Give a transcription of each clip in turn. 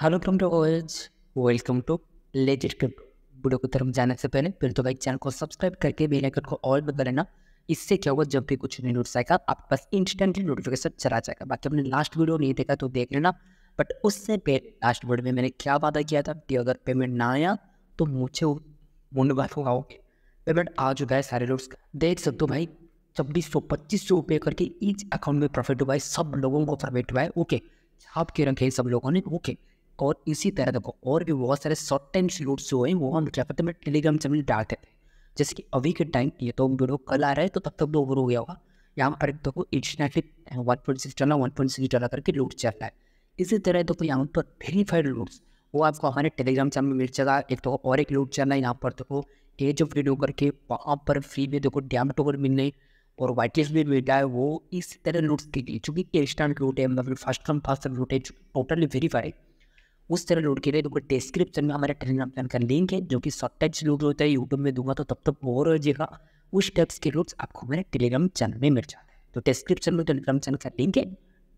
hello from to all welcome to latest crypto video की तरफ जाने से पहले फिर तो भाई चैनल को सब्सक्राइब करके बेल आइकन को ऑल बदल लेना इससे क्या होगा जब भी कुछ नहीं नोटिस आएगा आपके पास इंस्टेंटली नोटिफिकेशन चला जाएगा बाकी आपने लास्ट वीडियो नहीं देखा तो देख लेना बट उससे पहले लास्ट वीडियो में मैंने क्या वादा किया था कि अगर पेमेंट ना आया तो मुझे मुंडवा होगा पेमेंट आ चुका है सारे का देख सकते हो भाई छब्बीस सौ पच्चीस सौ रुपये करके ईच अकाउंट में प्रॉफिट हुआ है सब लोगों को प्रॉफिट हुआ है ओके छाप के रखे सब लोगों ने ओके और इसी तरह देखो और भी बहुत सारे शॉर्ट टाइम स्लूट्स जो हैं वो हम क्या करते हैं टेलीग्राम चैनल डालते थे जैसे कि अभी के टाइम ये तो वीडियो कल आ रहा है तो तब तक ओवर तो हो गया होगा यहाँ पर देखो इंटरनेटली वन पॉइंट सिक्स डाला वन पॉइंट सिक्स डाला करके लूट चल रहा है इसी तरह देखो यहाँ पर वेरीफाइड लूट्स वो आपको हमारे टेलीग्राम चैनल में मिल जाएगा एक तो और एक लूट चैनल है यहाँ पर देखो एज ऑफ वीडियो करके वहाँ पर फ्री में देखो डैम टोकर मिलने और वाइट लिस्ट भी मिल रहा है वो इस तरह लूट्स के लिए चूँकि इंस्टेंट लूट है मतलब फास्ट कम फास्ट लूट है टोटली वेरीफाइड उस तरह लोड के लिए तो डिस्क्रिप्शन में हमारे टेलीग्राम चैनल का लिंक है जो कि शॉर्ट टच लोड होता है यूट्यूब में दूंगा तो तब तक और रजिएगा उस टाइप्स के लोड्स आपको हमारे टेलीग्राम चैनल में मिल जाए तो डिस्क्रिप्शन में टेलीग्राम चैनल का लिंक है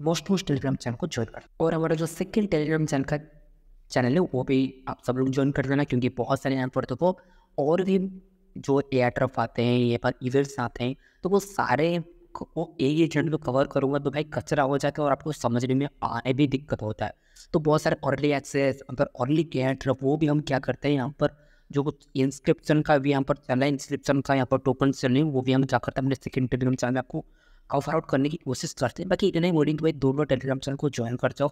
मोस्ट मोस्ट टेलीग्राम चैनल को ज्वाइन कर और हमारा जो सेकेंड टेलीग्राम चैनल का चैनल है वो भी आप सब लोग ज्वाइन कर देना क्योंकि बहुत सारे यहाँ पर तो वो और भी जो एयरट्रफ आते हैं ये पर इवेंट्स आते हैं तो वो सारे वो एक चैनल में कवर करूँगा तो भाई कचरा हो जाता है और आपको समझने में आने भी दिक्कत होता है तो बहुत सारे अर्ली एक्सेस अगर अर्ली केयर वो भी हम क्या करते हैं यहाँ पर जो कुछ इंस्क्रिप्शन का भी यहाँ पर चल रहा है इंस्क्रिप्शन का यहाँ पर टोकन चल रही वो भी हम क्या करते हैं अपने सेकंड टेलीग्राम चैनल में आपको ऑफर आउट करने की कोशिश करते हैं बाकी इतने मोडिंग भाई दोनों टेलीग्राम चैनल को ज्वाइन कर जाओ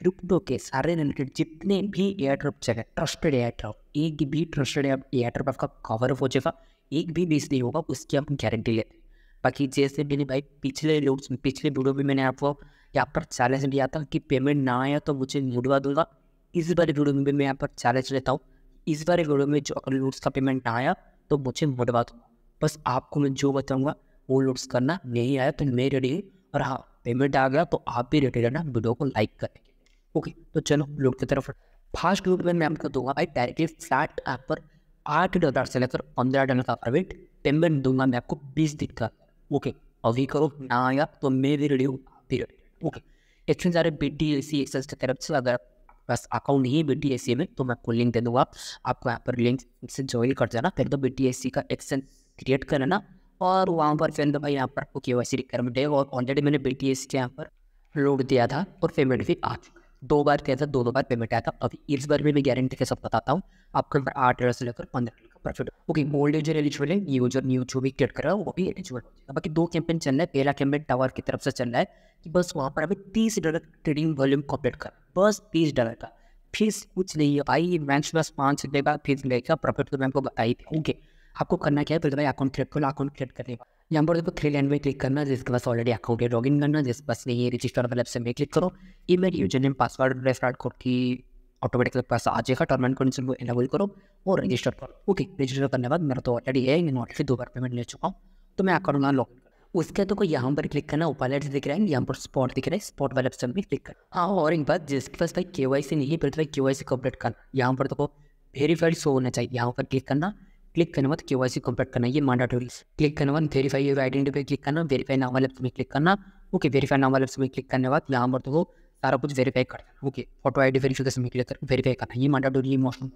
क्रिप्टो के सारे रिलेटेड जितने भी एयर ड्रॉप चले ट्रस्टेड एयर ड्रॉप एक भी ट्रस्टेड एयर ड्रॉप आपका कवर हो जाएगा एक भी बीस नहीं होगा उसकी हम गारंटी लेते हैं बाकी जैसे मैंने भाई पिछले लोग पिछले वीडियो में मैंने आपको यहाँ पर चैलेंज लिया था कि पेमेंट ना आया तो मुझे मुड़वा दूंगा इस बार वीडियो में मैं यहाँ पर चैलेंज लेता हूँ इस बार वीडियो में जो अगर लूट्स का पेमेंट ना आया तो मुझे मुड़वा दूंगा बस आपको मैं जो बताऊँगा वो लूट्स करना नहीं आया तो मैं रेडी हूँ और हाँ पेमेंट आ गया तो आप भी रेडी रहना वीडियो को लाइक करें ओके तो चलो लूट की तरफ फास्ट लूट में मैं आपको दूंगा भाई डायरेक्टली फ्लैट ऐप पर आठ डॉलर से लेकर पंद्रह डॉलर का प्राइवेट पेमेंट दूंगा मैं आपको बीस दिन का ओके अभी करो ना आया तो मैं भी रेडी हूँ आप भी रेडी ओके एक्सचेंज जा रहे B D A C access की तरफ से अगर बस अकाउंट नहीं है बी टी एस सी में तो मैं आपको लिंक दे दूँगा आपको यहाँ पर लिंक से ज्वाइन कर जाना फिर तो बी टी एस सी का एक्सचेंज क्रिएट कर लेना और वहाँ पर फिर तो भाई यहाँ पर आपको के वाई सी रिक्वायरमेंट है और ऑलरेडी मैंने बी टी एस के यहाँ पर लोड दिया था और पेमेंट भी आ चुका दो बार किया था दो दो बार पेमेंट आया था अभी इस बार भी मैं गारंटी के साथ बताता हूँ आपको आठ हज़ार से लेकर पंद्रह प्रॉफिट ओके गोल्ड एजर एलिजिबल है ये जो न्यू जो भी क्रिएट कर रहा है वो भी एलिजिबल हो बाकी दो कैंपेन चल रहा है पहला कैंपेन टावर की तरफ से चल रहा है कि बस वहाँ पर हमें तीस डॉलर ट्रेडिंग वॉल्यूम कॉम्प्लीट कर बस तीस डॉलर का फीस कुछ नहीं है भाई मैं बस पाँच रुपये का फीस लेगा प्रॉफिट तो मैं बताई थी ओके आपको करना क्या है फिर तो भाई अकाउंट क्रिएट करो अकाउंट क्रिएट करने का यहाँ पर देखो थ्री लैंड में क्लिक करना जिसके पास ऑलरेडी अकाउंट है लॉग इन करना जिस पास नहीं है रजिस्टर वाले से में क्लिक करो email user name password refer code की ऑटोमेटिकली पास आ जाएगा टर्म एंड कंडीशन को इनेबल करो और रजिस्टर करो ओके रजिस्टर करने के बाद मेरा तो ऑलरेडी है मैं ऑलरेडी दो बार पेमेंट ले चुका हूँ तो मैं आकर में लॉग उसके तो को यहाँ पर क्लिक करना वॉलेट दिख रहा है यहाँ पर स्पॉट दिख रहा है स्पॉट वाले ऑप्शन में क्लिक करना हाँ और एक बात जिसके पास भाई के वाई सी नहीं है पर तो भाई के वाई सी कम्प्लीट करना यहाँ पर तो वेरीफाइड शो होना चाहिए यहाँ पर क्लिक करना क्लिक करने बाद के वाई सी कम्प्लीट करना ये मैंडाटोरी क्लिक करने बाद वेरीफाई आइडेंटिटी पर क्लिक करना वेरीफाई नाम वाले ऑप्शन में क्लिक करना ओके वेरीफाई नाम वाले ऑप्शन में क्लिक करने बाद यहाँ पर तो सारा कुछ वेरीफाई करना okay photo I D verification में क्लिक कर वेरीफाई करना ये मैंडाटोरी मोशन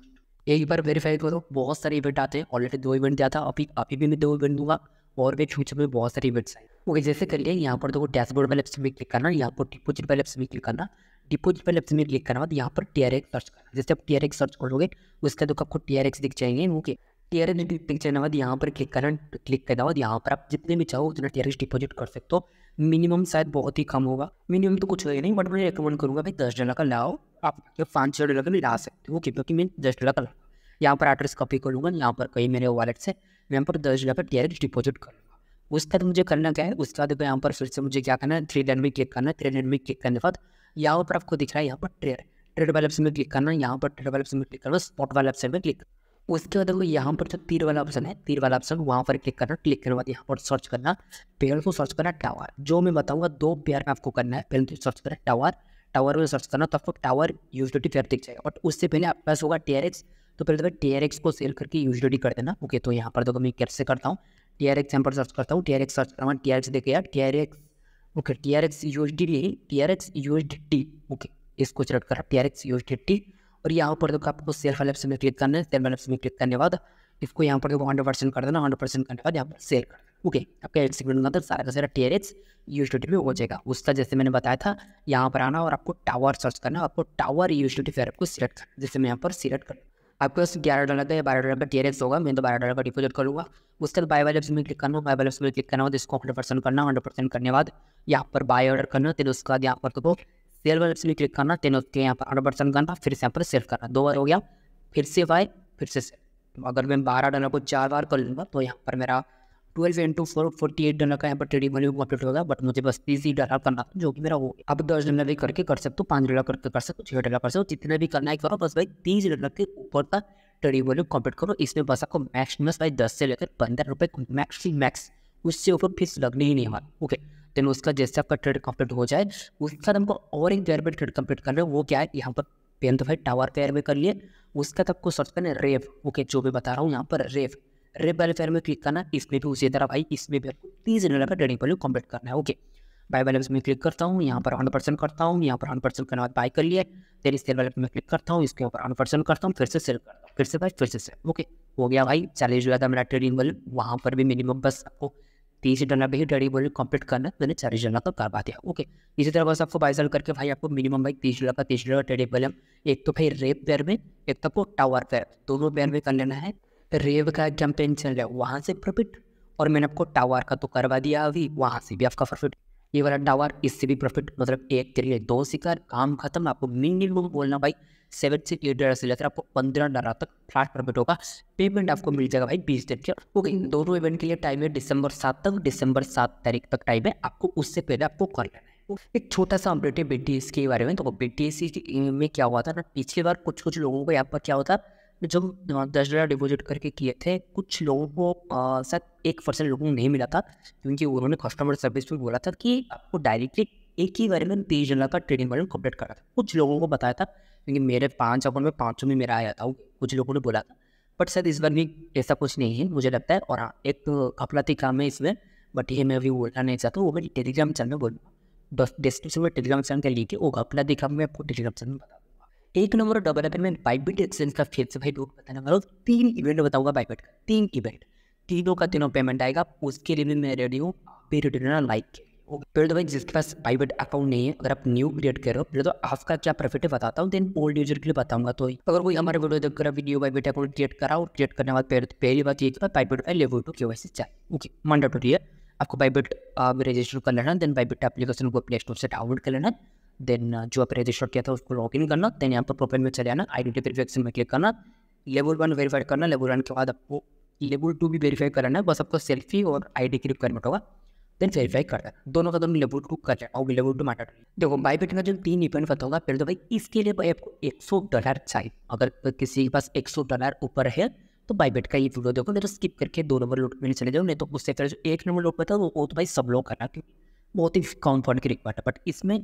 एक बार वेरीफाई करो तो बहुत सारे इवेंट आते हैं ऑलरेडी दो इवेंट दिया था अभी अभी भी मैं दो इवेंट दूंगा और भी फ्यूचर में बहुत सारे इवेंट्स हैं ओके जैसे करिए यहाँ पर देखो डैशबोर्ड वाले ऑप्शन में क्लिक करना यहाँ पर डिपोजिट वाले ऑप्शन में क्लिक करना डिपोजिट वाले ऑप्शन में क्लिक करना बाद यहाँ पर टी सर्च करना जैसे आप टी सर्च करोगे उसके देखो आपको टी दिख जाएंगे ओके टी आर दिख जाने बाद यहाँ पर क्लिक करना क्लिक करना बाद यहाँ पर आप जितने भी चाहो उतना टी डिपोजिट कर सकते हो मिनिमम शायद बहुत ही कम होगा मिनिमम तो कुछ नहीं बट मैं रिकमेंड करूँगा भाई दस डॉलर का लाओ आप पाँच छः डॉलर का ला सकते हो ओके क्योंकि मैं दस डॉलर का यहाँ पर एड्रेस कॉपी कर लूँगा यहाँ पर कहीं मेरे वॉलेट से यहाँ पर दस डॉलर डायरेक्ट डिपोजिट कर लूँगा उसके बाद मुझे करना क्या है उसके बाद यहाँ पर फिर से मुझे क्या करना है थ्री लाइन में क्लिक करना है थ्री लाइन में क्लिक करने के बाद यहाँ पर आपको दिख रहा है यहाँ पर ट्रेड ट्रेड वाले ऑप्शन में क्लिक करना है यहाँ पर ट्रेड वाले ऑप्शन में क्लिक करना स्पॉट वाले ऑप्शन में क्लिक करना उसके बाद देखो यहाँ पर जो तीर वाला ऑप्शन है तीर वाला ऑप्शन वहाँ पर क्लिक करना क्लिक करने बाद यहाँ पर सर्च करना पेड़ को सर्च करना टावर जो मैं बताऊँगा दो पेयर में आपको करना है पहले तो सर्च करना टावर टावर में सर्च करना तो आपको टावर यूजी फेयर दिख जाएगा बट उससे पहले आपके पास होगा टी तो पहले तो टी को सेल करके यूजी कर देना ओके तो यहाँ पर देखो मैं कैसे करता हूँ टी आर यहाँ पर सर्च करता हूँ टी सर्च करना टी आर एक्स देखिए T R X okay T R X U D T R X D okay इसको सिलेक्ट करा T R X use D और यहाँ पर देखो आपको सेल्फ एलप्स में क्लिक करना है सेल्फ एलप्स में क्लिक करने के बाद इसको यहाँ पर देखो हंड्रेड परसेंट कर देना हंड्रेड परसेंट करने के बाद यहाँ पर सेल कर ओके आपका एक सेकंड के सारा का सारा T R H U S में हो जाएगा उसका जैसे मैंने बताया था यहाँ पर आना और आपको टावर सर्च करना आपको टावर यू एस फिर आपको सिलेक्ट करना जैसे मैं यहाँ पर सिलेक्ट करूँ आपके पास ग्यारह डॉलर का या बारह डॉलर का टी आर होगा मैं तो बारह डॉलर का डिपोजिट करूँगा उसके बाद बाय वाले में क्लिक करना बाई वाले में क्लिक करना हो तो इसको हंड्रेड परसेंट करना हंड्रेड परसेंट करने के बाद यहाँ पर बाय ऑर्डर करना फिर उसके बाद यहाँ पर देखो तो सेल वाले ऑप्शन में क्लिक करना देन उसके यहाँ पर हंड्रेड परसेंट करना फिर से यहाँ पर सेव करना दो बार हो गया फिर से फाइव फिर से सेव तो अगर मैं बारह डॉलर को चार बार कर लूँगा तो यहाँ पर मेरा twelve into four forty eight dollar का यहाँ पर ट्रेडिंग वैल्यू कंप्लीट होगा बट मुझे बस तीस ही डॉलर करना जो कि मेरा हो अब दस डॉलर भी करके कर सकते हो पाँच डॉलर करके कर सकते हो छः डॉलर कर सकते हो जितना भी करना है करो बस भाई तीस डॉलर के ऊपर का ट्रेडिंग वैल्यू कंप्लीट करो इसमें बस आपको मैक्स मैक्स भाई दस से लेकर पंद्रह रुपये मैक्स मैक्स उससे ऊपर फीस लगनी ही नहीं हमारा ओके देन उसका जैसे आपका ट्रेड कंप्लीट हो जाए उसके बाद हमको और एक पेयर में ट्रेड कंप्लीट करना है वो क्या है यहाँ पर पेन तो भाई टावर पेयर में कर लिए उसका बाद को सर्च करना है रेव ओके जो भी बता रहा हूँ यहाँ पर रेव रेव वाले पेयर में क्लिक करना इसमें भी उसी तरह भाई इसमें भी आपको तीस दिन लगा ट्रेडिंग वैल्यू कम्प्लीट करना है ओके बाई बैलेंस में क्लिक करता हूँ यहाँ पर हंड्रेड परसेंट करता हूँ यहाँ पर हंड्रेड परसेंट करने बाद बाई कर लिए देन सेल वैलेट में क्लिक करता हूँ इसके ऊपर हंड्रेड परसेंट करता हूँ फिर से सेल करता हूँ फिर से भाई फिर से सेल ओके हो गया भाई चालीस हुआ था मेरा ट्रेडिंग वैल्यू वहाँ पर भी मिनिमम बस आपको तीसरी डरना भी डरी बोली कंप्लीट करना मैंने चालीस जन का तो करवा दिया ओके इसी तरह बस आपको बाई बाईस करके भाई आपको मिनिमम भाई तीस डॉलर का तीस का टेडी बलम एक तो भाई रेप पेयर में एक तो आपको टावर पेयर दोनों पेयर में कर लेना है रेव का कैंपेन चल रहा है वहाँ से प्रॉफिट और मैंने आपको टावर का तो करवा दिया अभी वहाँ से भी आपका प्रॉफिट ये वाला डावर इससे भी प्रॉफिट मतलब एक तरीके दो शिकार काम खत्म आपको मिनिमम बोलना भाई सेवन से एट डॉलर से लेकर आपको पंद्रह डॉलर तक फ्लैट प्रॉफिट होगा पेमेंट आपको मिल जाएगा भाई बीस डेट के ओके इन दोनों इवेंट के लिए टाइम है दिसंबर सात तक दिसंबर सात तारीख तक टाइम है आपको उससे पहले आपको कर लेना है एक छोटा सा अपडेट है बी के बारे में तो बी में क्या हुआ था ना पिछली बार कुछ कुछ लोगों को यहाँ पर क्या होता जो दस डॉलर डिपॉजिट करके किए थे कुछ लोगों को शायद एक परसेंट लोगों को नहीं मिला था क्योंकि उन्होंने कस्टमर सर्विस में बोला था कि आपको डायरेक्टली एक ही बारे में तेईस डॉलर का ट्रेडिंग वॉल्यूम कंप्लीट करा था कुछ लोगों को बताया था क्योंकि मेरे पाँच अकाउंट में पाँचों में मेरा आया था कुछ लोगों ने बोला था बट शायद इस बार भी ऐसा कुछ नहीं है मुझे लगता है और हाँ एक कपलाती काम है इसमें बट ये मैं अभी बोलना नहीं चाहता वो मैं टेलीग्राम चैनल में बोलूँगा डिस्क्रिप्शन में टेलीग्राम चैनल का लिंक है वो कपलाती काम मैं आपको टेलीग्राम चैनल में बता एक नंबर डबल एपन में बाइबिट एक्सचेंज का फिर से भाई लोग बताने वाला हूँ तीन इवेंट बताऊंगा बाइबिट का तीन इवेंट तीनों का तीनों पेमेंट आएगा उसके लिए भी मैं रेडी हूँ पे रेडी रहना लाइक के पहले तो भाई जिसके पास प्राइवेट अकाउंट नहीं है अगर आप न्यू क्रिएट कर रहे हो पहले तो आपका क्या प्रॉफिट है बताता हूँ देन ओल्ड यूजर के लिए बताऊंगा तो अगर कोई हमारे वीडियो देख कर न्यू बाइबेट अकाउंट क्रिएट करा और क्रिएट करने बाद पहले पहली बात ये कि प्राइवेट का लेवल टू के वैसे चाहिए ओके मंडा टू है आपको प्राइवेट रजिस्टर कर लेना देन प्राइवेट एप्लीकेशन को प्ले स्टोर से डाउनलोड कर लेना देन uh, जो आपने रजिस्टर किया था उसको लॉग इन करना देन यहाँ पर प्रोफाइल में चले आना आइडेंटी वेरिफिकेशन में क्लिक करना लेवल वन वेरीफाइड करना लेवल वन के बाद आपको लेवल टू भी वेरीफाई कराना है बस आपको सेल्फी और आईडी की रिक्वायरमेंट होगा देन वेरीफाई रहा है दोनों का दोनों लेवल टू कर है लेवल टू मैटर देखो बायोमेट्रिक का जो तीन इवेंट पता होगा पहले तो भाई इसके लिए भाई आपको एक सौ डॉलर चाहिए अगर किसी के पास एक सौ डॉलर ऊपर है तो बाईबेट का ये वीडियो देखो मेरा स्किप करके दो नंबर लोट में चले जाओ नहीं तो उससे फिर जो एक नंबर लोट पर था वो, तो भाई सब लोग करना क्योंकि बहुत ही कॉम्फर्ट की रिक्वायरमेंट है बट इसमें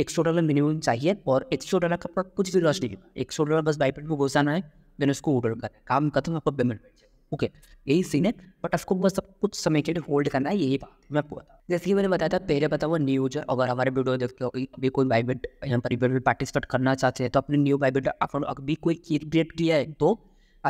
एक सौ डॉलर मिनिमम चाहिए और एक सौ डॉलर का कुछ भी लॉस नहीं होगा एक सौ डॉलर बस बाईपेड में घुसाना है देन उसको ऑर्डर कर है काम खत्म आपको पेमेंट मिल जाए ओके यही सीन है बट आपको बस सब कुछ समय के लिए होल्ड करना है यही बात मैं पूरा जैसे कि मैंने बताया था पहले बताओ न्यूज न्यू अगर हमारे वीडियो देखते हो अभी कोई बाइबेट यहाँ पर इवेंट में पार्टिसिपेट करना चाहते हैं तो अपने न्यू बाइबेट अकाउंट अभी कोई क्रिएट किया है तो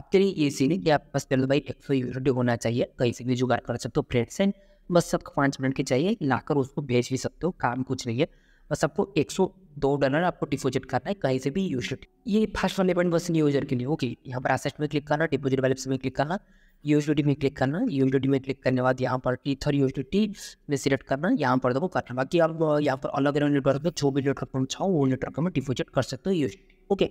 आपके लिए ये सीन है कि आप बस पहले भाई एक सौ यूनिटी होना चाहिए कहीं से भी जुगाड़ कर सकते हो फ्रेंड्स एंड बस सबको पाँच मिनट के चाहिए लाकर उसको भेज भी सकते हो काम कुछ नहीं है बस आपको एक सौ दो डॉलर आपको डिपोजिट करना है कहीं से भी यूजलेट ये फर्स्ट वाले पॉइंट बस यूजर के लिए ओके यहाँ पर एसेट में क्लिक करना डिपोजिट बैलेंस में क्लिक करना यू यूजलिटी में क्लिक करना यू यूजलिटी में क्लिक करने बाद यहाँ पर यू टी में सिलेक्ट करना यहाँ पर देखो करना बाकी आप यहाँ पर अलग अलग नेटवर्क में जो भी नेटवर्क में चाहो वो नेटवर्क में डिपोजिट कर सकते हो यू ओके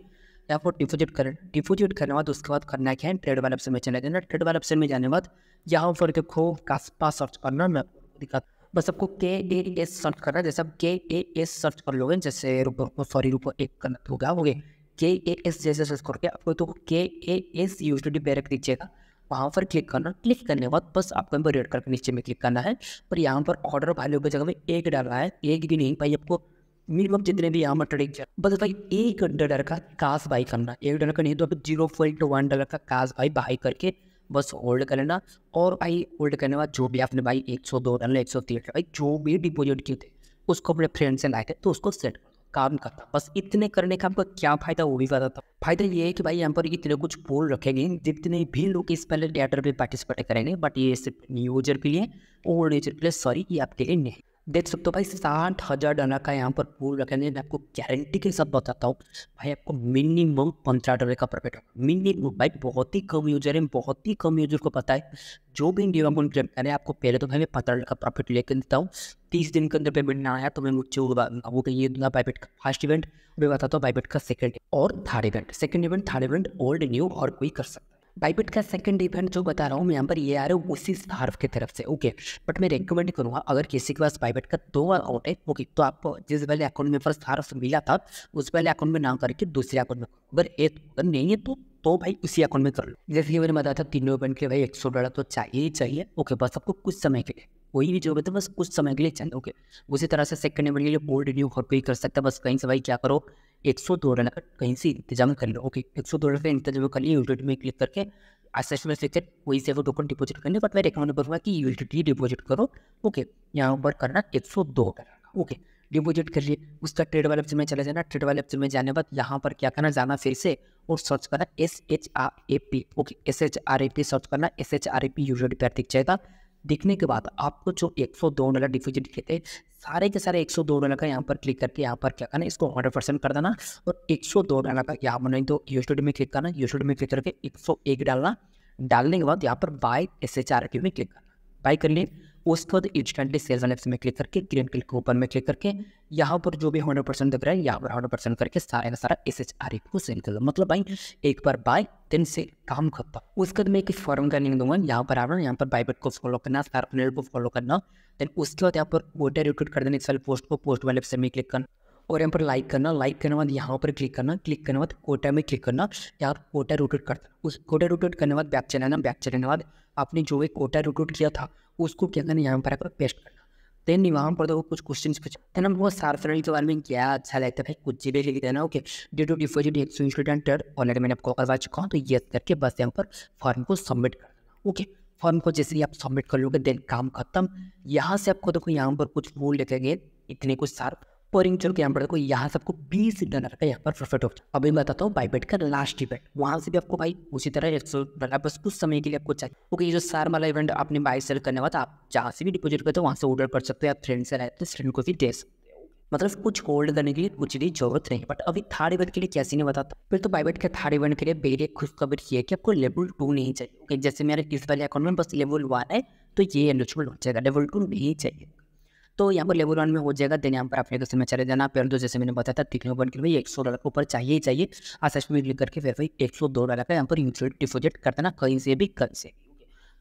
यहाँ पर डिपोजिट करें डिपोजिट करने बाद उसके बाद करना क्या है ट्रेड वाले ऑप्शन में चले जाना ट्रेड वाले ऑप्शन में जाने बाद यहाँ पर देखो कासपा सर्च करना मैं दिखाता बस आपको के ए एस सर्च करना है जैसे आप के ए एस सर्च कर लोगे जैसे रुको सॉरी रुको एक करना हो क्या हो के ए एस जैसे सर्च करके आपको तो के ए एस यू टी पे रख दीजिएगा वहाँ पर क्लिक करना क्लिक करने के बाद बस आपको यहाँ पर रेड करके नीचे में क्लिक करना है पर यहाँ पर ऑर्डर वैल्यू की जगह में एक डालना है एक भी नहीं भाई आपको मिनिमम जितने भी यहाँ पर ट्रेडिंग बस भाई एक डॉलर का कास बाई करना एक डॉलर का नहीं तो आप जीरो पॉइंट वन डॉलर का काश बाई बाई करके बस होल्ड कर लेना और भाई होल्ड करने के बाद जो भी आपने भाई एक सौ दो रन एक सौ तीस भाई जो भी डिपोजिट किए थे उसको अपने फ्रेंड से लाए थे तो उसको सेट काम करता बस इतने करने का आपको क्या फ़ायदा वो भी पता था फायदा ये है कि भाई यहाँ पर इतने कुछ पोल रखेंगे जितने भी लोग इस पहले थिएटर पे पार्टिसिपेट करेंगे बट ये सिर्फ न्यू यूजर के लिए ओल्ड यूजर के लिए सॉरी ये आपके लिए नहीं देख सकते हो भाई साठ हज़ार डॉलर का यहाँ पर पूल रखा है मैं आपको गारंटी के साथ बताता हूँ भाई आपको मिनिमम पंद्रह डॉलर का प्रॉफिट होगा मिनिमम भाई बहुत ही कम यूजर है बहुत ही कम यूजर को पता है जो भी इंडिया में क्लेम करे आपको पहले तो भाई मैं पंद्रह डॉलर का प्रॉफिट लेकर देता हूँ तीस दिन के अंदर पेमेंट ना आया तो मैं मुझे वो ये दूंगा बाइपेट का फर्स्ट इवेंट मैं बताता हूँ बाइपेट का सेकेंड और third event second event third event old new और कोई कर सकता है बाइबिट का सेकंड इवेंट जो बता रहा हूँ मैं यहाँ पर ये आ रहा है उसी हार्फ की तरफ से ओके बट मैं रिकमेंड करूँगा अगर किसी के पास बाइबिट का दो अकाउंट है ओके तो आप जिस वाले अकाउंट में फर्स्ट हार्फ मिला था उस वाले अकाउंट में ना करके दूसरे अकाउंट में अगर एक अगर नहीं है तो तो भाई उसी अकाउंट में कर लो जैसे कि मैंने बताया था तीनों इवेंट के भाई एक सौ डॉलर तो चाहिए ही चाहिए ओके बस आपको कुछ समय के लिए कोई भी जो है तो बस कुछ समय के लिए चाहिए ओके उसी तरह से सेकंड इवेंट के लिए बोल्ड न्यू हर कोई कर सकता है बस कहीं से भाई क्या करो एक सौ दो रन का कहीं से इंतजाम कर लो ओके एक सौ दो रन का इंतजाम कर लिए यूट्यूब में क्लिक करके असेसमेंट में वही से वो टोकन डिपोजिट करने बट मैं रिकमेंड करूँगा कि यूटीटी डिपोजिट करो ओके यहाँ पर करना एक सौ दो करना ओके डिपोजिट कर लिए उसका ट्रेड वाले में चले जाना ट्रेड वाले में जाने बाद यहाँ पर क्या करना जाना फिर से और सर्च करना S H R A P okay S H R A P search करना S H R A P user पे दिख जाएगा देखने के बाद आपको जो 102 डॉलर डिफिजिट दिखे थे सारे के सारे 102 डॉलर का यहाँ पर क्लिक करके यहाँ पर क्या करना इसको 100 परसेंट कर देना और 102 डॉलर का यहाँ पर नहीं तो यूस्टूड में क्लिक करना यूस्टूड में क्लिक करके 101 डालना डालने के बाद यहाँ पर बाय एस एच आर में क्लिक करना बाय कर लिए उसके बाद इंस्टेंटली सेल्स एंड में क्लिक करके ग्रीन क्लिक ओपन में क्लिक करके यहाँ पर जो भी हंड्रेड परसेंट दिख रहा है यहाँ पर हंड्रेड परसेंट करके सारे का सारा एस एच आर ए को सेल कर लो मतलब भाई एक बार बाय दिन से काम खत्म उसके बाद मैं एक फॉर्म का नहीं दूंगा यहाँ पर आना यहाँ पर बाइबेट को फॉलो करना सार्पनेट को फॉलो करना देन उसके बाद यहाँ पर वोटर रिक्रूट कर देने सारे पोस्ट को पोस्ट वाले से में क्लिक करना और यहाँ पर लाइक करना लाइक करने बाद यहाँ पर क्लिक करना क्लिक करने बाद कोटा में क्लिक करना या कोटा रोटेट करना उस कोटा रोटेट करने बाद बैक चलाना बैक चलाने बाद आपने जो भी कोटा रोटेट किया था उसको क्या करना यहाँ पर आकर पेस्ट करना देन वहाँ पर देखो कुछ क्वेश्चन पूछा देन हमको सार्फेरल के बारे में क्या अच्छा लगता है भाई कुछ भी लिख देना okay due to deposit execution student already मैंने आपको करवा चुका हूँ तो येस करके बस यहाँ पर फॉर्म को सबमिट कर ओके फॉर्म को जैसे ही आप सबमिट कर लोगे देन काम खत्म यहाँ से आपको देखो यहाँ पर कुछ रूल लिखेंगे इतने कुछ सार्फ पोरिंग चल के हम को यहाँ सबको बीस डॉलर का यहाँ पर प्रॉफिट हो अब मैं बताता हूँ बाई बाईबेट का लास्ट इवेंट वहाँ से भी आपको भाई उसी तरह एक सौ डॉलर बस कुछ समय के लिए आपको चाहिए ओके ये जो सार वाला इवेंट आपने बाई सेल करने वाला आप जहाँ से भी डिपोजिट करते हो वहाँ से ऑर्डर कर सकते हो आप फ्रेंड से रहते हैं फ्रेंड को भी दे सकते मतलब कुछ होल्ड करने के लिए कुछ भी जरूरत नहीं बट अभी थर्ड इवेंट के लिए कैसे नहीं बताता फिर तो बाइबेट के थर्ड इवेंट के लिए मेरी खुशखबर ये है कि आपको लेवल टू नहीं चाहिए ओके जैसे मेरे इस वाले अकाउंट में बस लेवल वन है तो ये एलिजिबल हो जाएगा लेवल टू नहीं चाहिए तो यहाँ पर लेवल वन में हो जाएगा देन यहाँ पर आप एप्लीकेशन में चले जाना पेड़ दो तो जैसे मैंने बताया था तीन वन के लिए एक सौ डॉलर के ऊपर चाहिए ही चाहिए आसाइश में क्लिक करके फिर भाई एक सौ दो डॉलर का यहाँ पर यूचुअल डिपोजिट कर देना कहीं से भी कहीं से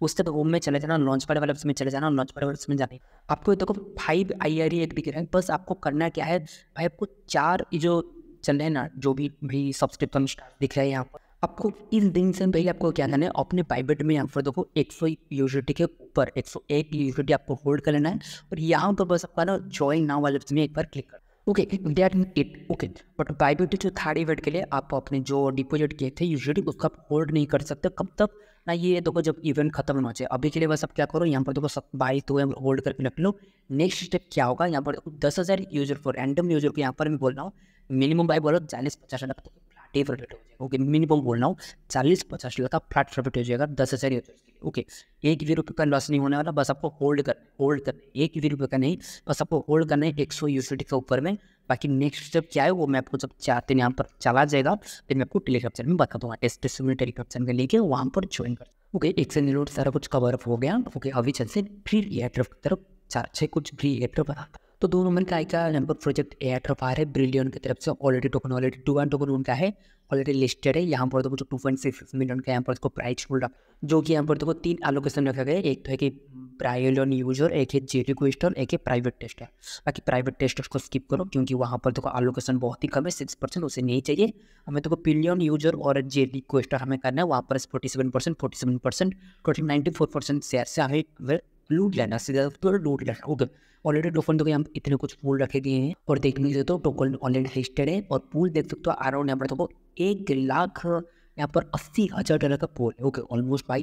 उसके बाद होम में चले जाना लॉन्च पैड वाले उसमें चले जाना लॉन्च पैड वाले उसमें जाना आपको देखो फाइव आई आर ई एक दिख रहा है बस आपको करना क्या है भाई आपको चार जो चल रहे हैं ना जो भी भाई सब्सक्रिप्शन दिख रहा है यहाँ पर आपको इस दिन से पहले आपको क्या करना है अपने प्राइवेट में यहाँ पर देखो एक सौ यूनिटी के ऊपर एक सौ एक यूनिटी आपको होल्ड कर लेना है और यहाँ पर बस आपका ना ज्वाइन नाउ वाले में एक बार क्लिक कर okay that it okay but private जो थर्ड इवेंट के लिए आप अपने जो डिपोजिट किए थे यूजली उसका होल्ड नहीं कर सकते कब तक ना ये देखो जब इवेंट खत्म हो जाए अभी के लिए बस आप क्या करो यहाँ पर देखो सब बाई तो होल्ड करके रख लो नेक्स्ट स्टेप क्या होगा यहाँ पर देखो दस हज़ार यूजर को रैंडम यूजर को यहाँ पर मैं बोल रहा हूँ मिनिमम बाई बोलो चालीस पचास हज़ार टेप रोटेट हो जाएगा ओके मिनिमम बोल रहा हूँ चालीस पचास डॉलर का फ्लैट रोटेट हो जाएगा दस हज़ार ही ओके एक भी रुपये का लॉस नहीं होने वाला बस आपको होल्ड कर होल्ड कर एक भी रुपये का नहीं बस आपको होल्ड करना है एक सौ यूसिटी के ऊपर में बाकी नेक्स्ट स्टेप क्या है वो मैं आपको जब चाहते हैं यहाँ पर चला जाएगा फिर मैं आपको टेलीकॉप्शन में बता दूँगा टेस्ट टेलीकॉप्शन का लेके वहाँ पर ज्वाइन कर ओके एक से रोड सारा कुछ कवर अप हो गया ओके अभी चलते फ्री एयरक्राफ्ट की तरफ चार छः कुछ फ्री एयरक्राफ्ट आता तो दोनों में का यहाँ प्रोजेक्ट ए आठ रफायर है ब्रिलियन की तरफ से already token already two one token उनका है ऑलरेडी लिस्टेड है यहाँ पर देखो टू पॉइंट सिक्स मिलियन का यहाँ पर उसको प्राइस होल्ड जो कि यहाँ पर देखो तीन एलोकेशन रखा गया एक तो है कि ब्रायलियन यूजर एक है जेडी क्वेस्टर एक है प्राइवेट टेस्टर बाकी प्राइवेट टेस्टर्स को स्किप करो क्योंकि वहाँ पर देखो एलोकेशन बहुत ही कम है सिक्स परसेंट उसे नहीं चाहिए हमें देखो पिलियन यूजर और जेडी क्वेस्टर हमें करना है वहाँ पर forty seven percent forty seven percent twenty ninety four percent share से हमें लूट लेना सीधा पूरा तो लूट लेना ओके ऑलरेडी टोकन देखो यहाँ इतने कुछ पूल रखे गए हैं और देख लीजिए तो टोकन ऑलरेडी लिस्टेड है और पूल देख सकते हो अराउंड यहाँ पर देखो एक लाख यहाँ पर अस्सी हज़ार डॉलर का पोल है ओके ऑलमोस्ट भाई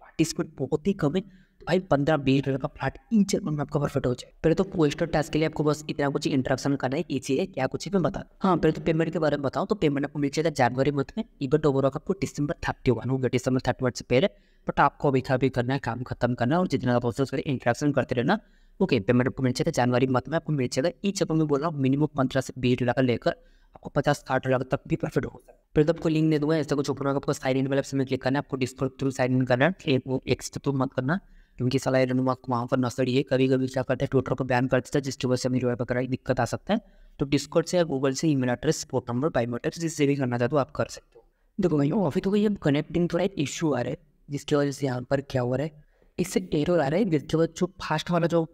पार्टिसिपेट बहुत ही कम है भाई पंद्रह बीस डॉलर का फ्लैट इंच में आपका परफेक्ट हो जाए पहले तो पोस्टर टास्क के लिए आपको बस इतना कुछ इंट्रक्शन करना है इसी है क्या कुछ मैं बता हाँ पहले तो पेमेंट के बारे में बताऊँ तो पेमेंट आपको मिल जाएगा जनवरी मंथ में इवेंट ओवरऑल आपको डिसंबर थर्टी वन होगा डिसंबर थर्टी वन से पहले बट आपको अभी था अभी करना है काम खत्म करना और जितना आप उससे करें इंट्रैक्शन करते रहना ओके पेमेंट आपको मिल जाएगा जनवरी मंथ में आपको मिल जाएगा ईच अब मैं बोल रहा हूँ मिनिमम पंद्रह से बीस लाख लेकर आपको पचास साठ लाख तक भी प्रॉफिट हो सकता है फिर तो आपको लिंक दे दूंगा ऐसा कुछ ऊपर होगा आपको साइन इन वाले में क्लिक करना है आपको डिस्काउंट थ्रू साइन इन करना है वो एक्स्ट्रा तो मत करना क्योंकि सलाह रनुमा वहाँ पर ही है कभी कभी क्या करते हैं ट्विटर को बैन कर देता है जिसकी वजह से मेरी वगैरह दिक्कत आ सकता है तो डिस्कॉट से या गूगल से email address phone number biometrics जिससे भी करना चाहते हो तो आप कर सकते हो देखो भाई ऑफिस हो गई अब कनेक्टिंग थोड़ा एक इशू आ रहा है जिसकी वजह से यहाँ पर क्या हो रहा है इससे डेट आ रहा है जिसके बाद जो फास्ट वाला जो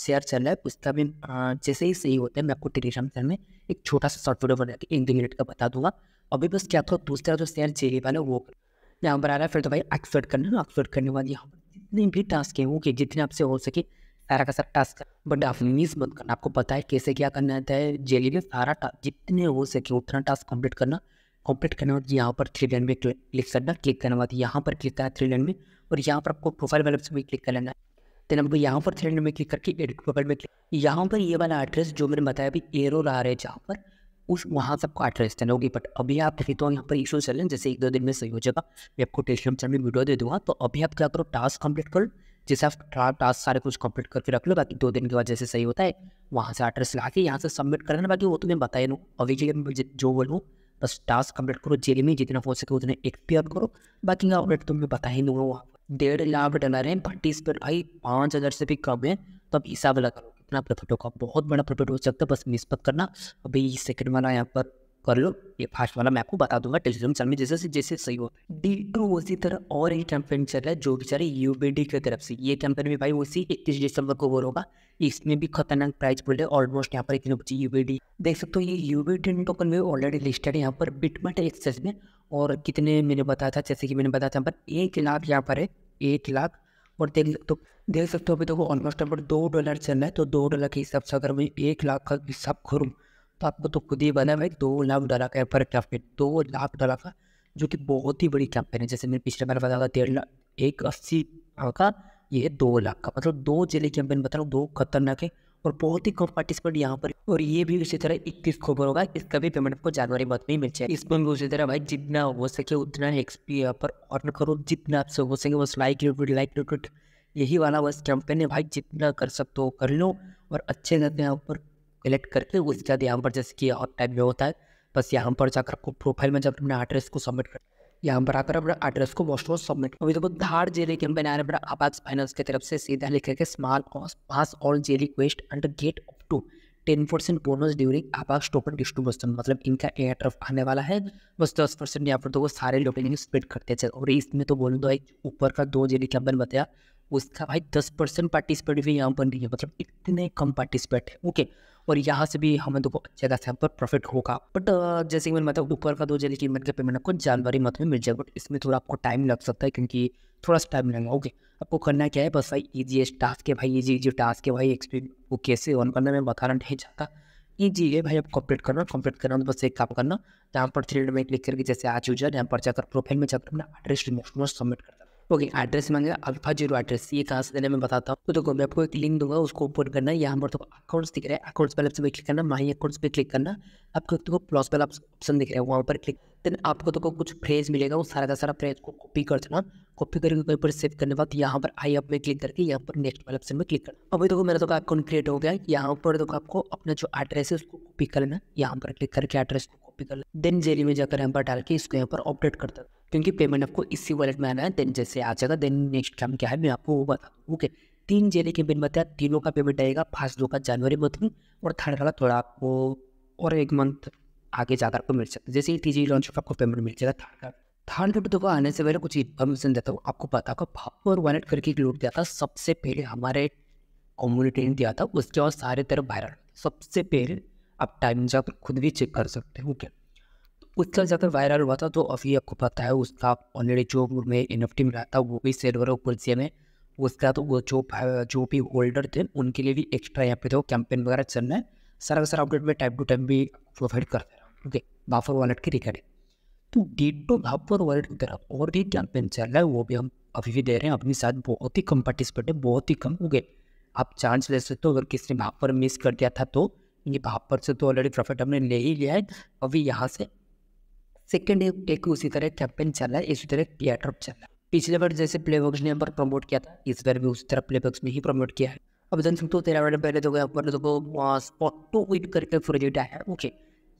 शेयर चल रहा है उसका भी जैसे ही सही होता है मैं आपको टेलीग्राम चैनल में एक छोटा सा शॉर्ट वीडियो बना के एक दो मिनट का बता दूंगा अभी बस क्या था दूसरा जो शेयर चाहिए वाला वो यहाँ पर आ रहा है फिर तो भाई एक्सपर्ट करना एक्सपर्ट करने वाली यहाँ पर जितने भी टास्क हैं वो कि जितने आपसे हो सके सारा का सारा टास्क बट आप मिस मत करना आपको पता है कैसे क्या करना है जेली में सारा जितने हो सके उतना टास्क कंप्लीट करना ऑपरेट करने बाद यहाँ पर थ्री लाइन में क्लिक करना क्लिक करने बाद यहाँ पर क्लिक करना थ्री लाइन में और यहाँ पर आपको प्रोफाइल वाले ऑप्शन में क्लिक कर लेना देन आपको यहाँ पर थ्री लाइन में क्लिक करके एडिट प्रोफाइल में क्लिक यहाँ पर ये वाला एड्रेस जो मैंने बताया अभी एरर आ रहा है जहाँ पर उस वहाँ से आपको एड्रेस देना होगी बट अभी आप देखिए तो यहाँ पर इशू चल रहे हैं जैसे एक दो दिन में सही हो जाएगा मैं आपको टेलीग्राम चैनल में वीडियो दे दूँगा तो अभी आप क्या करो टास्क कंप्लीट करो जैसे आप टास्क सारे कुछ कंप्लीट करके रख लो बाकी दो दिन के बाद जैसे सही होता है वहाँ से एड्रेस लगा के यहाँ से सबमिट करना बाकी वो तो मैं बताए दूँ अभी के लिए जो बोलूँ बस टास्क कंप्लीट करो जेल में जितना हो सके उतना एक्सपियर करो बाकी का अपडेट तो मैं बता ही दूंगा वहाँ डेढ़ लाख डॉलर है पर भाई पाँच हज़ार से भी कम है तो अब हिसाब लगा लो कितना प्रॉफिट होगा बहुत बड़ा प्रॉफिट हो सकता है बस मिस मत करना अभी सेकंड वाला यहाँ पर कर लो ये फास्ट वाला मैं आपको बता दूंगा टेलीग्राम चैनल में जैसे जैसे सही हो डी टू उसी तरह और एक कैंपेन चल रहा है जो चल बेचारे यू की तरफ से ये कैंपेन भी भाई उसी इक्कीस दिसंबर को हो होगा इसमें भी खतरनाक प्राइस बोल रहे ऑलमोस्ट यहाँ पर इतने बच्चे यू देख सकते हो ये यू टोकन भी ऑलरेडी लिस्टेड है यहाँ पर बिटमेट एक्सचेंज में और कितने मैंने बताया था जैसे कि मैंने बताया था पर एक लाख यहाँ पर है एक लाख और देख तो देख सकते हो अभी तो वो ऑलमोस्ट यहाँ पर दो डॉलर चल रहा है तो दो डॉलर के हिसाब से अगर मैं एक लाख का हिसाब करूँ तो आपको तो खुद ही बना भाई दो लाख डॉलर का एफर कैंपेन दो लाख डॉलर का जो कि बहुत ही बड़ी कैंपेन है जैसे मैंने पिछले बार बताया था डेढ़ लाख एक अस्सी का ये दो लाख का मतलब दो जिले कैंपेन बता रहा दो खतरनाक है और बहुत ही कम पार्टिसिपेंट यहाँ पर और ये भी उसी तरह इक्कीस को होगा इसका भी पेमेंट आपको जनवरी मंथ में ही मिल जाए इसमें भी उसी तरह भाई जितना हो सके उतना एक्सपी यहाँ पर ऑर्डर करो जितना आपसे हो सके बस लाइक रिक्रूट लाइक रिक्रूट यही वाला बस कैंपेन है भाई जितना कर सकते हो कर लो और अच्छे से यहाँ पर सेलेक्ट करके उसके बाद यहाँ पर जैसे कि और टाइप में होता है बस यहाँ पर जाकर आपको प्रोफाइल में जब अपने एड्रेस को सबमिट कर यहाँ पर आकर अपना एड्रेस को मोस्ट मोस्ट सबमिट अभी देखो धार जेल के बना रहे अपना आपाक्स फाइनेंस की तरफ से सीधा लिख के small pass all jail request under get up to ten percent bonus during आपाक्स टोकन डिस्ट्रीब्यूशन मतलब इनका एयर ट्रफ आने वाला है बस दस परसेंट यहाँ पर तो वो सारे लोग स्प्लिट करते थे और इसमें तो बोल दो तो ऊपर का दो जेल कैम्पन बताया उसका भाई दस परसेंट पार्टिसिपेट भी यहाँ पर नहीं है मतलब इतने कम पार्टिसिपेट है ओके और यहाँ से भी हमें देखो अच्छे यहाँ पर प्रॉफिट होगा बट uh, जैसे कि मैंने मतलब ऊपर का दो जैसे कि मतलब पेमेंट आपको जानवरी मंथ में मिल जाएगा बट इसमें थोड़ा आपको टाइम लग सकता है क्योंकि थोड़ा सा टाइम लगेगा ओके आपको करना क्या है बस भाई ईजी टास्क है भाई ईजी ईजी टास्क है भाई एक्सपीरियन वो कैसे ऑन करना मैं बताना नहीं चाहता ईजी है भाई आप कंप्लीट करना कंप्लीट करना तो बस एक काम करना यहाँ पर थ्री में क्लिक करके जैसे आज यूजर यहाँ पर जाकर प्रोफाइल में जाकर अपना एड्रेस रिमोट सबमिट करना ओके एड्रेस मांगेगा अल्फा जीरो एड्रेस ये कहाँ से देने में बताता हूँ तो देखो मैं आपको एक लिंक दूंगा उसको ओपन करना यहाँ पर तो अकाउंट्स दिख रहा है अकाउंट्स पर क्लिक करना माई अकाउंट्स पे क्लिक करना आपको एक देखो प्लस वाला ऑप्शन दिख रहा है वहाँ पर क्लिक देन आपको देखो कुछ फ्रेज मिलेगा वो सारा का सारा फ्रेज को कॉपी कर देना कॉपी करके कहीं पर सेव करने के बाद यहाँ पर आई अप में क्लिक करके यहाँ पर नेक्स्ट वाले ऑप्शन में क्लिक करना अभी देखो मेरा तो अकाउंट क्रिएट हो गया यहाँ पर देखो आपको अपना जो एड्रेस है उसको कॉपी कर लेना यहाँ पर क्लिक करके एड्रेस को कॉपी कर देन जेरी में जाकर यहाँ पर डाल के इसको यहाँ पर अपडेट करता दें क्योंकि पेमेंट आपको इसी वॉलेट में आना है देन जैसे आ जाएगा देन नेक्स्ट टाइम क्या है मैं आपको वो बता ओके तीन जेरी के बिन बताया तीनों का पेमेंट आएगा फास्ट दो का जनवरी मंथ में और थर्ड वाला थोड़ा आपको और एक मंथ आगे जाकर आपको मिल सकता है जैसे ही टी लॉन्च होगा आपको पेमेंट मिल जाएगा थर्ड का थर्ड वीडियो को आने से पहले कुछ इन्फॉर्मेशन देता हूँ आपको पता होगा और वॉलेट करके एक लूट दिया था सबसे पहले हमारे कम्युनिटी ने दिया था उसके बाद सारे तरफ वायरल सबसे पहले आप टाइम जाकर खुद भी चेक कर सकते ओके तो उसका ज़्यादा वायरल हुआ था तो अभी आपको पता है उसका ऑलरेडी जो में एन एफ टी मिला था वो भी सर्वर हो पुलिस में उसका तो वो जो जो भी होल्डर थे उनके लिए भी एक्स्ट्रा यहाँ पे तो कैंपेन वगैरह चल रहा है सारा का सारा अपडेट में टाइम टू टाइम भी प्रोवाइड कर दे रहा हूँ ओके बाफर वॉलेट की रिकॉर्डिंग तो डेट टू बाफर वॉलेट की तरफ और भी कैंपेन चल रहा है वो भी हम अभी भी दे रहे हैं अपने साथ बहुत ही कम पार्टिसिपेट है बहुत ही कम ओके आप चांस ले सकते हो अगर किसी ने बाफर मिस कर दिया था तो यहाँ पर से तो ऑलरेडी प्रॉफिट हमने ले ही लिया है अभी यहाँ से सेकेंड टेक उसी तरह कैंपेन चल रहा है इसी तरह थिएटर चल रहा है पिछले बार जैसे प्ले बॉक्स ने पर प्रमोट किया था इस बार भी उसी तरह प्ले बॉक्स में ही प्रमोट किया है अब जन सकते हो तो तेरह मिनट पहले तो गया पर तो स्पॉटो विट तो करके फुरजेट आया है ओके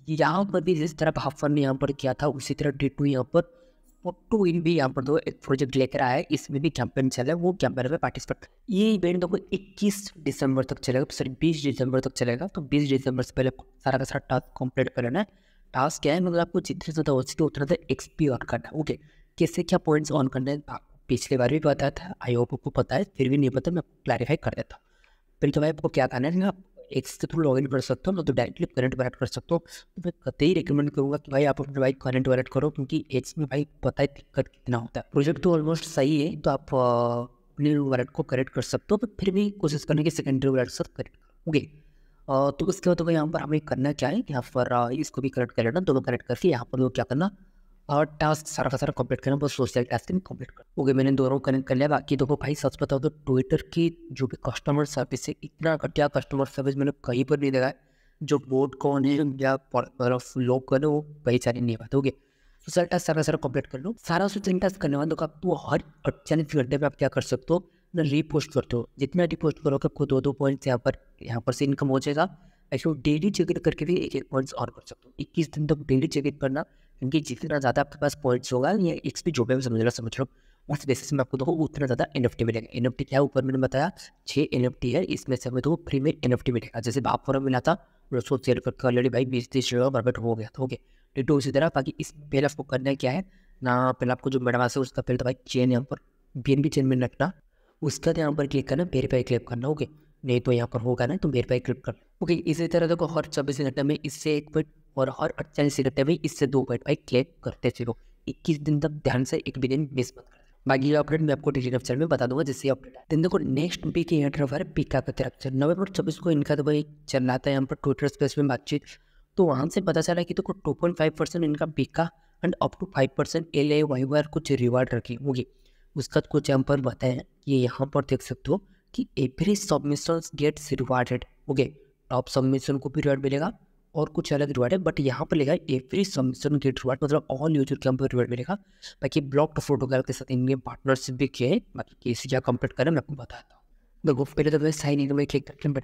यहाँ पर भी जिस तरह हाफर ने यहाँ पर किया था उसी तरह डी टू यहाँ पर टू इन भी यहाँ पर दो तो एक प्रोजेक्ट लेकर आया है इसमें भी कैंपेन चल रहा है वो कैंपेन में पार्टिसिपेट ये इवेंट देखो तो इक्कीस दिसंबर तक चलेगा सॉरी तो बीस दिसंबर तक चलेगा तो बीस दिसंबर से पहले सारा का सारा टास्क कंप्लीट कर लेना है टास्क क्या है मतलब आपको जितने ज़्यादा हो सके उतना ज़्यादा एक्सपी ऑन करना है ओके कैसे क्या पॉइंट्स ऑन करना है हाँ, पिछले बार भी बताया था आई होप आपको पता है फिर भी नहीं पता मैं क्लैरिफाई कर देता हूँ फिर तो भाई आपको क्या करना है आप एक्स के थ्रू लॉगिन कर सकते हो ना तो डायरेक्टली करंट वैलेट कर सकते हो तो मैं कतई रिकमेंड करूँगा कि भाई आप अपने भाई करंट वालेट करो क्योंकि एक्स में भाई पता है दिक्कत कितना होता है प्रोजेक्ट तो ऑलमोस्ट सही है तो आप अपने वैलेट को करेक्ट कर सकते हो पर फिर भी कोशिश करने की secondary wallet sir correct okay तो उसके बाद तो यहाँ पर हमें करना क्या है यहाँ पर इसको भी करेक्ट कर लेना दोनों करेक्ट करके यहाँ पर क्या करना और टास्क सारा का सारा कंप्लीट करना बस सोशल टास्क भी कंप्लीट कर ओके मैंने दोनों कनेक्ट कर लिया बाकी देखो भाई सच बताओ तो ट्विटर की जो भी कस्टमर सर्विस है इतना घटिया कस्टमर सर्विस मैंने कहीं पर नहीं देखा है जो बोर्ड कौन है या लोग कौन है वो पहचान नहीं पाते ओके सोशल टास्क सारा सारा कंप्लीट कर लो सारा सोशल टास्क करने वाले देखो आपको तो हर अड़चालीस घंटे में आप क्या कर सकते हो ना रीपोस्ट करते हो जितना रिपोस्ट करोगे आपको दो दो पॉइंट्स यहाँ पर यहाँ पर से इनकम हो जाएगा ऐसे डेली चेकइन करके भी एक एक पॉइंट्स और कर सकते हो इक्कीस दिन तक डेली चेकइन करना क्योंकि जितना ज़्यादा आपके पास पॉइंट्स होगा या एक्सपी जो भी समझ लो समझ लो उस बेसिस में आपको देखो उतना ज़्यादा एन एफ टी मिलेगा एन एफ टी क्या ऊपर मैंने बताया छः एन एफ टी है इसमें से हमें तो फ्री में एन एफ टी मिलेगा जैसे बाप फॉरम मिला था सो शेयर करके ऑलरेडी भाई बीस तीस जगह परफेक्ट हो गया था ओके डिटो उसी तरह बाकी इस पहले आपको करना क्या है ना पहले आपको जो मेडमास है उसका पहले तो भाई चेन यहाँ पर बी एन बी चेन में रखना उसका तो यहाँ पर क्लिक करना वेरीफाई क्लिक करना ओके नहीं तो यहाँ पर होगा ना तो वेरीफाई क्लिक करना ओके इसी तरह देखो हर चौबीस घंटे में इससे एक पॉइंट और हर अड़चालीस सेकंड में इससे दो पॉइंट फाइव क्लेम करते चलो इक्कीस दिन तक ध्यान से एक भी दिन मिस मत कर बाकी का अपडेट मैं आपको टेलीग्राम चैनल में बता दूंगा जिससे अपडेट है दिन देखो नेक्स्ट वी के यहाँ तरफ है पिका का तरफ नवंबर छब्बीस को इनका तो भाई चल रहा था यहाँ पर ट्विटर स्पेस में बातचीत तो वहाँ से पता चला कि देखो टू पॉइंट फाइव परसेंट इनका पिका and up to five percent L I Y Y कुछ रिवार्ड रखी होगी उसका कुछ यहाँ पर बताया कि यहाँ पर देख सकते हो कि every submission gets rewarded okay top submission को भी रिवार्ड मिलेगा और कुछ अलग रिवार्ड है बट यहाँ पर लिखा है एवरी सबमिशन गेट रिवार्ड मतलब ऑल यूजर के रिवार्ड में लिखा बाकी ब्लॉक टू फोटोग्राफ के साथ इनके पार्टनरशिप भी किए हैं बाकी केस क्या कंप्लीट करें मैं आपको बताता हूँ देखो पहले तो मैं साइन इन में क्लिक करके यहाँ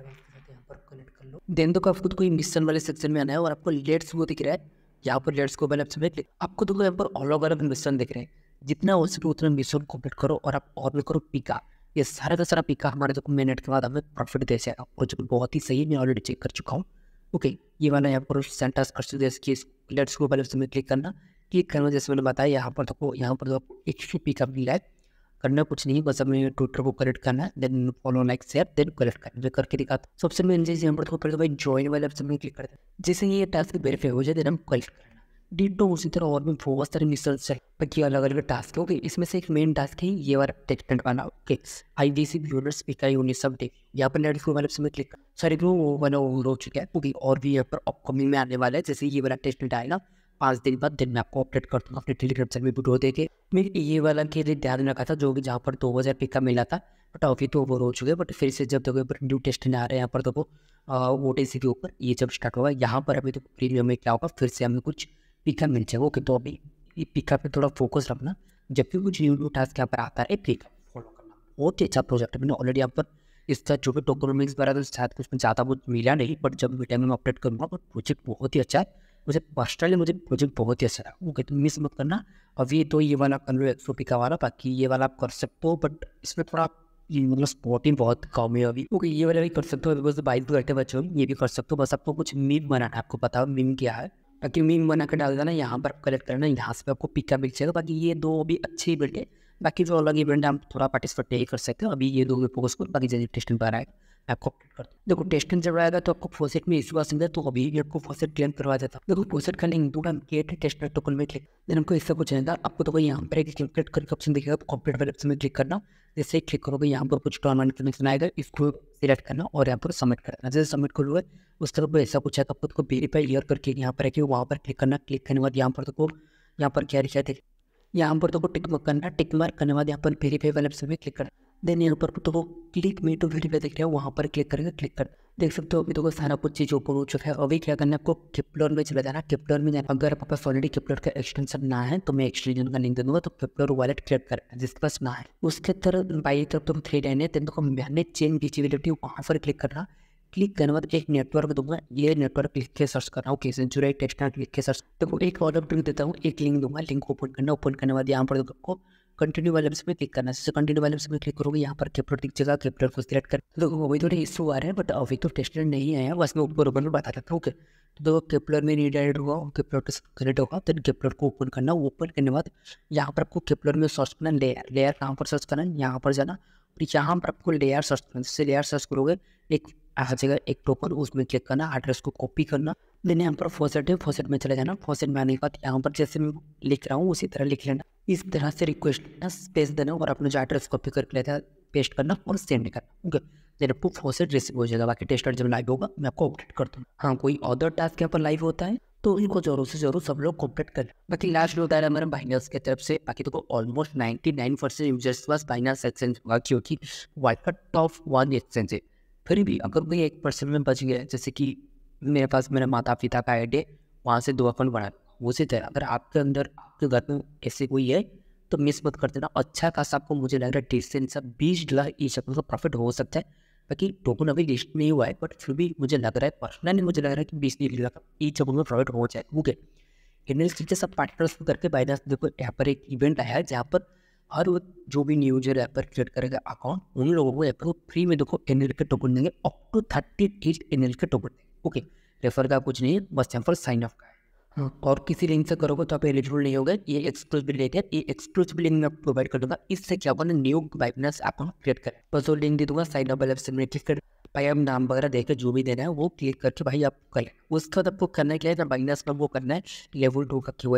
पर कनेक्ट कर लो देन तो आपको कोई मिशन वाले सेक्शन में आना है और आपको लेट्स वो दिख रहा है यहाँ पर लेट्स को मैंने सबमिट लिख आपको देखो यहाँ पर अलग अलग मिशन दिख रहे हैं जितना हो सके उतना मिशन कंप्लीट करो और आप और भी करो पिका ये सारा का सारा पिका हमारे देखो मिनट के बाद हमें प्रॉफिट दे सकता है और जो बहुत ही सही मैं ऑलरेडी चेक कर चुका हूँ ओके ये वाला यहाँ पर सेंटर्स सेंटर कस्टोडियस केस लेट्स को पहले उसमें क्लिक करना क्लिक करना जैसे मैंने बताया यहाँ पर तो यहाँ पर आपको एक ही पिकअप मिला करना कुछ नहीं बस हमें ट्विटर को करेक्ट करना है then follow like share then correct करना जो करके दिखाता सबसे मेन चीज़ यहाँ पर तो पहले तो भाई ज्वाइन वाले ऑप्शन में क्लिक करते हैं जैसे ये टास्क वेरीफाई हो जाए देन हम कलेक्ट करें डिटो उसी तरह और भी बहुत सारे मिसल पर अलग अलग टास्क होगी इसमें से एक मेन टास्क है ये वाला टेक्सटेंट वाला okay I D C unit speaker unit सब डे यहाँ पर नेट वाले में क्लिक कर सारे को वो वाला वो हो चुका है क्योंकि और भी यहाँ पर अपकमिंग में आने वाला है जैसे ये वाला टेस्टमेंट आएगा पाँच दिन बाद दिन में आपको अपडेट करता हूँ अपने टेलीग्राम चैनल में वीडियो देखे मैं ये वाला के लिए ध्यान रखा था जो कि जहाँ पर दो हज़ार पिक का मिला था बट अभी तो ओवर हो चुके बट फिर से जब देखो पर न्यू टेस्ट नहीं आ रहे हैं यहाँ पर देखो ओ टी सी के ऊपर ये जब स्टार्ट होगा यहाँ पर अभी तो प्रीमियम में क्या होगा फिर से हमें कुछ पिकअप मिल जाएगा ओके तो अभी पिकअप पे थोड़ा फोकस रखना जब भी कुछ न्यू टास्क यहाँ पर आता है पिकअप फॉलो करना बहुत ही अच्छा प्रोजेक्ट है मैंने ऑलरेडी यहाँ पर इसका जो भी डॉक्यूमेंट्स भरा था शायद कुछ में ज़्यादा बहुत मिला नहीं बट जब मीडिया में अपडेट करूँगा बट तो प्रोजेक्ट बहुत ही अच्छा है मुझे पर्सनली मुझे प्रोजेक्ट बहुत ही अच्छा लगा ओके तो मिस मत करना अभी तो ये वाला कर लो एक सौ पिका वाला बाकी ये वाला आप कर सकते हो बट इसमें थोड़ा ये मतलब स्पोर्टिंग बहुत कम है अभी ओके ये वाला भी कर सकते हो बिकॉज बाइक भी करते बच्चों ये भी कर सकते हो बस आपको कुछ मीम बनाना है आपको पता हो मीम क्या है बाकी मीन बना कर डाल देना यहाँ पर कलेक्ट करना यहाँ से आपको पिक मिल जाएगा बाकी ये दो अभी अच्छे इवेंट है बाकी जो अलग इवेंट है आप थोड़ा पार्टिसिपेट नहीं कर सकते अभी ये दो फोकस को बाकी जैसे टेस्टिंग पर आएगा आपको देखो टेस्ट दो देखो जब आएगा तो आपको फोसेट में इशू आ सकता है तो अभी ये आपको फोसेट क्लेम करवा देता देखो फोसेट का लिंक दूंगा गेट है टेस्टर टोकन में क्लिक देन हमको इससे कुछ नहीं था आपको देखो तो यहाँ पर एक कंप्लीट करके ऑप्शन दिखेगा कंप्लीट वाले ऑप्शन में क्लिक करना जैसे क्लिक करोगे यहाँ पर कुछ टॉर्नमेंट कनेक्शन आएगा इसको सिलेक्ट करना और यहाँ पर सबमिट करना जैसे सबमिट करोगे उस तरफ बाद ऐसा कुछ है तो आपको वेरीफाई ईयर करके यहाँ पर आके वहाँ पर क्लिक करना क्लिक करने के बाद यहाँ पर तो यहाँ पर क्या लिखा है यहाँ पर तो टिक मार्क करना टिक मार्क करने के बाद यहाँ पर वेरीफाई वाले ऑप्शन में क्लिक करना देन यहाँ पर तो वो क्लिक मी टू वीडियो देख रहे हो वहाँ पर क्लिक करेंगे क्लिक कर देख सकते हो अभी तो सारा कुछ चीज़ ओपन हो चुका है अभी क्या करना है आपको किपलर में चला जाना किपलर में जाना अगर आपके पास ऑलरेडी किपलर का एक्सटेंशन ना है तो मैं एक्सटेंशन का लिंक दे दूंगा तो किपलर वॉलेट क्रिएट कर जिसके पास ना है उसके तरह बाई तरफ तुम थ्री डाइन है तेन तो मैंने चेन विजिबिलिटी वहाँ पर क्लिक करना क्लिक करने बाद एक नेटवर्क दूंगा ये नेटवर्क क्लिक के सर्च कर रहा हूँ केस जुराई टेक्स्ट लिख के सर्च देखो तो एक ऑर्डर ट्रिक देता हूँ एक लिंक दूंगा लिंक ओपन करना ओपन करने बाद यहाँ पर देखो कंटिन्यू वाले में क्लिक करना है जैसे कंटिन्यू वाले में क्लिक करोगे यहाँ पर कैप्टर दिख जाएगा कैप्टर को सिलेक्ट कर तो अभी थोड़े इशू आ रहे हैं बट अभी तो टेस्ट नहीं आया बस मैं ऊपर ऊपर बता देता हूँ ओके तो देखो केपलर में रीडायरेक्ट हुआ केपलर को कनेक्ट होगा देन केपलर को ओपन करना ओपन करने बाद यहाँ पर आपको केपलर में सर्च करना लेयर लेयर कहाँ पर सर्च करना यहाँ पर जाना और यहाँ पर आपको लेयर सर्च करना जैसे लेयर सर्च करोगे एक आ जाएगा एक टोकन उसमें क्लिक करना एड्रेस को कॉपी करना देन यहाँ पर फोसेट है फोसेट में चले जाना फोसेट में आने के बाद यहाँ पर जैसे मैं लिख रहा हूँ उसी तरह लिख लेना इस तरह से रिक्वेस्ट स्पेस देना और अपना जो एड्रेस कॉपी करके लेता है पेस्ट करना और सेंड करना ओके देन प्रूफ हो से रिसीव हो जाएगा बाकी टेस्ट जब लाइव होगा मैं आपको अपडेट कर दूँगा हाँ कोई अदर टास्क यहाँ पर लाइव होता है तो इनको जरूर से जरूर सब लोग कॉम्प्लीट कर बाकी लास्ट होता है हमारे बाइनास की तरफ से बाकी तो almost ninety nine percent users के पास बाइनास एक्सचेंज होगा क्योंकि वाई का टॉप वन एक्सचेंज है फिर भी अगर कोई एक परसेंट में बच गया जैसे कि मेरे पास मेरे माता पिता का डी वहाँ से दो अकाउंट बना उसी तरह अगर आपके अंदर आपके घर में ऐसे कोई है तो मिस मत कर देना अच्छा खासा आपको मुझे लग रहा है डिसेंट सब बीस डॉलर ई शब्द का प्रॉफिट हो सकता है बाकी टोकन अभी लिस्ट नहीं हुआ है बट फिर भी मुझे लग रहा है पर्सनली मुझे लग रहा है कि बीस डिग्री लाख ई शब्द में प्रॉफिट हो जाए ओके स्टेट चीज़ें सब पार्टनर्स करके बाइनास देखो यहाँ पर एक इवेंट आया है जहाँ पर हर वो जो भी न्यू यूजर पर क्रिएट करेगा अकाउंट उन लोगों को यहाँ पर फ्री में देखो एन के टोकन देंगे up to thirty eight N K token देंगे ओके रेफर का कुछ नहीं है बस यहाँ पर साइन ऑफ का है हाँ, और किसी लिंक से करोगे तो आप एलिजिबल नहीं होगा ये एक्सक्लूसिव लिंक है ये एक्सक्लूसिव लिंक मैं प्रोवाइड कर दूंगा इससे क्या होगा न्यू वेबिनार्स आपको क्रिएट करें बस वो लिंक दे दूंगा साइन अप वाले में क्लिक कर भाई आप नाम वगैरह देख जो भी देना है वो क्लिक करके भाई आप करें उसके बाद आपको करना क्या है ना बाइनास पर वो करना है लेवल टू का क्यू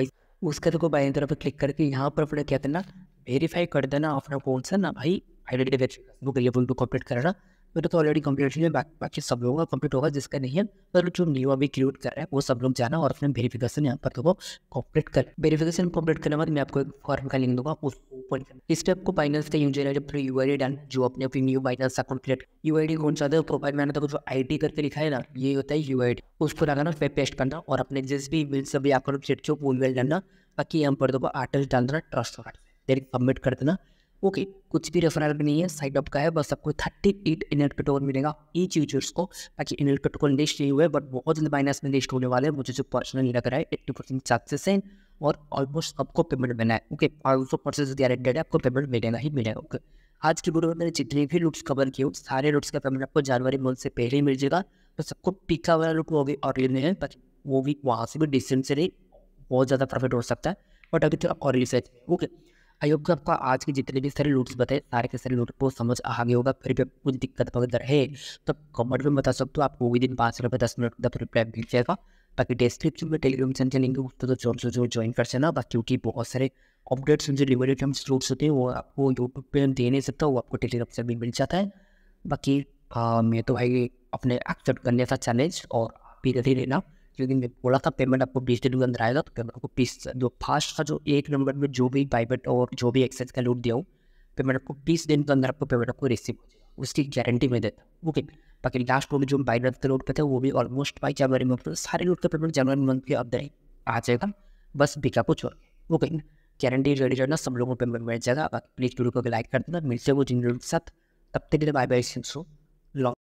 उसके तो बाइन तरफ क्लिक करके यहाँ पर अपने क्या करना वेरीफाई कर देना अपना कौन सा ना भाई आइडेंटिफिकेशन लेवल टू कम्प्लीट कराना मेरा तो ऑलरेडी कंप्लीट है बाकी बाकी सब लोगों का कंप्लीट होगा जिसका नहीं है पर जो न्यू अभी क्रिएट कर रहे हैं वो सब लोग जाना और अपने वेरीफिकेशन यहाँ पर देखो तो कॉम्प्लीट कर वेरीफिकेशन कॉम्प्लीट करने बाद मैं आपको एक फॉर्म का लिंक दूंगा उस ओपन इस पे को बाइनेंस का यूजर आई अपनी यू आई डाल जो अपने अपनी new Binance account create U I D कौन सा था प्रोफाइल तो मैंने तो जो आई टी करके लिखा है ना ये होता है यू आई डी उसको लगाना फिर पेस्ट करना और अपने जिस भी बिल सभी अकाउंट क्रिएट किया वो वेल डालना बाकी यहाँ पर देखो तो आर्टिस्ट डाल देना ट्रस्ट कार्ड देन सबमिट कर देना ओके कुछ भी रेफरल नहीं है साइड अप का है बस आपको थर्टी एट इनर पेट्रोल मिलेगा ईच यूजर्स को ताकि इनर पेट्रोल लिस्ट नहीं हुए बट बहुत जल्द माइनस में लिस्ट होने वाले हैं मुझे जो पर्सनल लग रहा है एट्टी परसेंट चांसेस हैं और ऑलमोस्ट आपको पेमेंट मिलना है ओके पाँच सौ परसेंट गारंटेड है आपको पेमेंट मिलेगा ही मिलेगा ओके आज की वीडियो में मैंने जितने भी लुट्स कवर किए सारे लुट्स का पेमेंट आपको जनवरी मंथ से पहले ही मिल जाएगा तो सबको पिका वाला लुट हो भी और लेने हैं बट वो भी वहाँ से भी डिस्टेंस से नहीं बहुत ज़्यादा प्रॉफिट हो सकता है बट अभी तक तो और रिसर्च ओके आई होप कि आपको आज के जितने भी सारे लूट्स बताए सारे के सारे लूट को समझ आ गया होगा फिर भी कुछ दिक्कत वगैरह है तो कमेंट में बता सकते हो आपको विद इन पाँच रुपये दस मिनट का रिप्लाई मिल जाएगा बाकी डिस्क्रिप्शन में टेलीग्राम चैनल लिंक उस तो जोर से जोर ज्वाइन कर सकना बाकी क्योंकि बहुत सारे अपडेट्स जो लिमिटेड हम होते हैं वो आपको यूट्यूब पर दे नहीं सकता वो आपको टेलीग्राम से भी मिल जाता है बाकी हाँ, मैं तो भाई अपने एक्सेप्ट करने का चैलेंज और आप भी रहना जो बोला था पेमेंट आपको बीस दिन के अंदर आएगा तो पेमेंट आपको बीस जो फास्ट का जो एक नंबर में जो भी बाइबेट और जो भी एक्सेस का लूट दिया हूँ पेमेंट आपको बीस दिन के अंदर आपको पेमेंट आपको रिसीव हो जाएगा उसकी गारंटी में देता हूँ ओके बाकी लास्ट में जो बाइनट के लूट पे थे वो भी ऑलमोस्ट बाई जनवरी मंथ सारे लूट का पेमेंट जनवरी मंथ के अंदर ही आ जाएगा बस बिका कुछ और ओके गारंटी रेडी रहना सब लोगों को पेमेंट मिल जाएगा बाकी प्लीज़ वीडियो को लाइक कर देना मिलते हो वो जिन के साथ तब तक के लिए बाय बाय लॉन्ग